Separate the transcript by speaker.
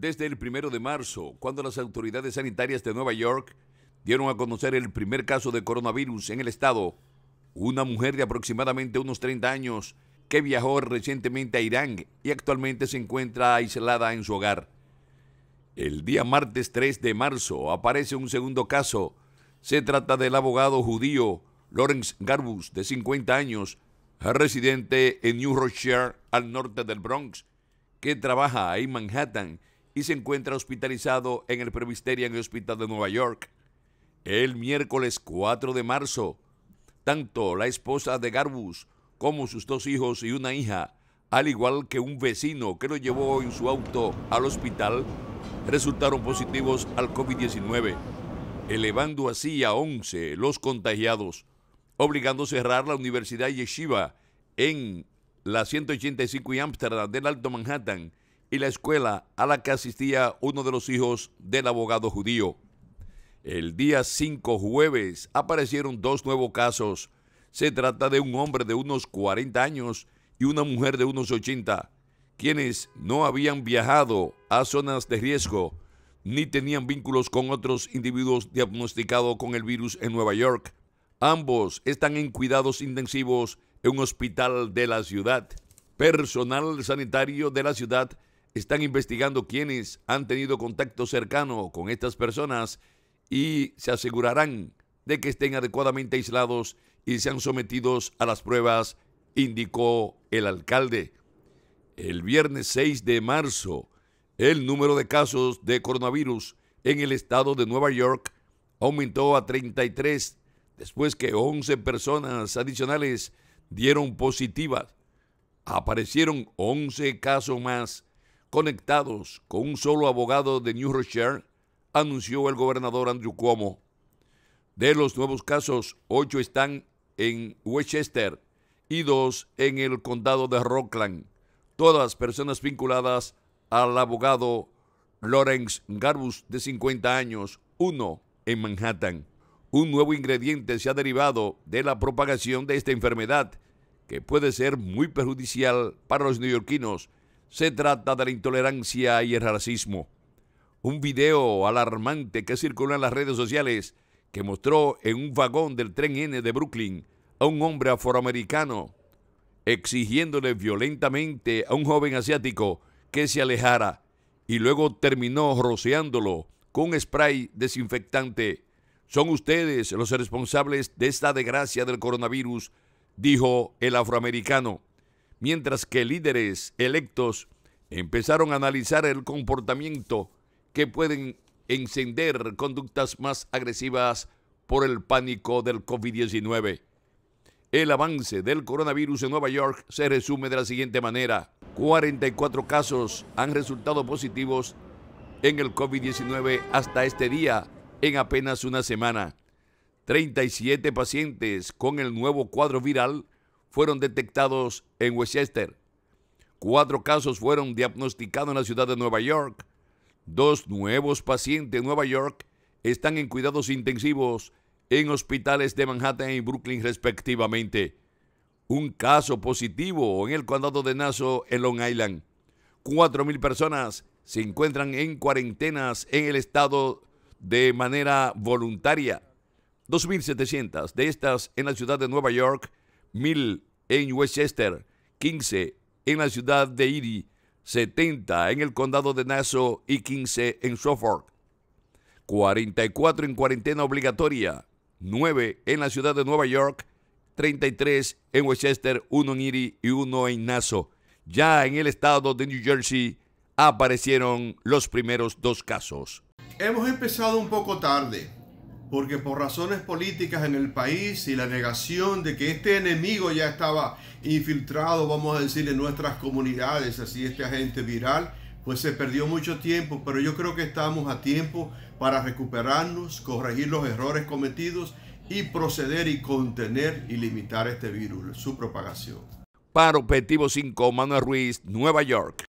Speaker 1: desde el primero de marzo, cuando las autoridades sanitarias de Nueva York dieron a conocer el primer caso de coronavirus en el estado. Una mujer de aproximadamente unos 30 años que viajó recientemente a Irán y actualmente se encuentra aislada en su hogar. El día martes 3 de marzo aparece un segundo caso. Se trata del abogado judío Lawrence Garbus, de 50 años, residente en New Rochelle, al norte del Bronx, que trabaja en Manhattan y se encuentra hospitalizado en el el Hospital de Nueva York. El miércoles 4 de marzo, tanto la esposa de Garbus como sus dos hijos y una hija, al igual que un vecino que lo llevó en su auto al hospital, resultaron positivos al COVID-19, elevando así a 11 los contagiados, obligando a cerrar la Universidad Yeshiva en la 185 y Ámsterdam del Alto Manhattan y la escuela a la que asistía uno de los hijos del abogado judío. El día 5 jueves aparecieron dos nuevos casos. Se trata de un hombre de unos 40 años y una mujer de unos 80, quienes no habían viajado a zonas de riesgo ni tenían vínculos con otros individuos diagnosticados con el virus en Nueva York. Ambos están en cuidados intensivos en un hospital de la ciudad. Personal sanitario de la ciudad están investigando quienes han tenido contacto cercano con estas personas y se asegurarán de que estén adecuadamente aislados y sean sometidos a las pruebas, indicó el alcalde. El viernes 6 de marzo, el número de casos de coronavirus en el estado de Nueva York aumentó a 33 después que 11 personas adicionales dieron positivas. Aparecieron 11 casos más conectados con un solo abogado de New Rochelle, anunció el gobernador Andrew Cuomo. De los nuevos casos, ocho están en Westchester y dos en el condado de Rockland, todas personas vinculadas al abogado Lawrence Garbus de 50 años, uno en Manhattan. Un nuevo ingrediente se ha derivado de la propagación de esta enfermedad que puede ser muy perjudicial para los neoyorquinos se trata de la intolerancia y el racismo. Un video alarmante que circuló en las redes sociales que mostró en un vagón del tren N de Brooklyn a un hombre afroamericano exigiéndole violentamente a un joven asiático que se alejara y luego terminó rociándolo con spray desinfectante. Son ustedes los responsables de esta desgracia del coronavirus, dijo el afroamericano mientras que líderes electos empezaron a analizar el comportamiento que pueden encender conductas más agresivas por el pánico del COVID-19. El avance del coronavirus en Nueva York se resume de la siguiente manera. 44 casos han resultado positivos en el COVID-19 hasta este día en apenas una semana. 37 pacientes con el nuevo cuadro viral fueron detectados en Westchester. Cuatro casos fueron diagnosticados en la ciudad de Nueva York. Dos nuevos pacientes en Nueva York están en cuidados intensivos en hospitales de Manhattan y Brooklyn respectivamente. Un caso positivo en el condado de Nassau en Long Island. Cuatro mil personas se encuentran en cuarentenas en el estado de manera voluntaria. mil 2.700 de estas en la ciudad de Nueva York 1000 en Westchester, 15 en la ciudad de Erie, 70 en el condado de Nassau y 15 en Suffolk. 44 en cuarentena obligatoria, 9 en la ciudad de Nueva York, 33 en Westchester, 1 en Erie y 1 en Nassau. Ya en el estado de New Jersey aparecieron los primeros dos casos. Hemos empezado un poco tarde porque por razones políticas en el país y la negación de que este enemigo ya estaba infiltrado, vamos a decir, en nuestras comunidades, así este agente viral, pues se perdió mucho tiempo, pero yo creo que estamos a tiempo para recuperarnos, corregir los errores cometidos y proceder y contener y limitar este virus, su propagación. Para Objetivo 5, Manuel Ruiz, Nueva York.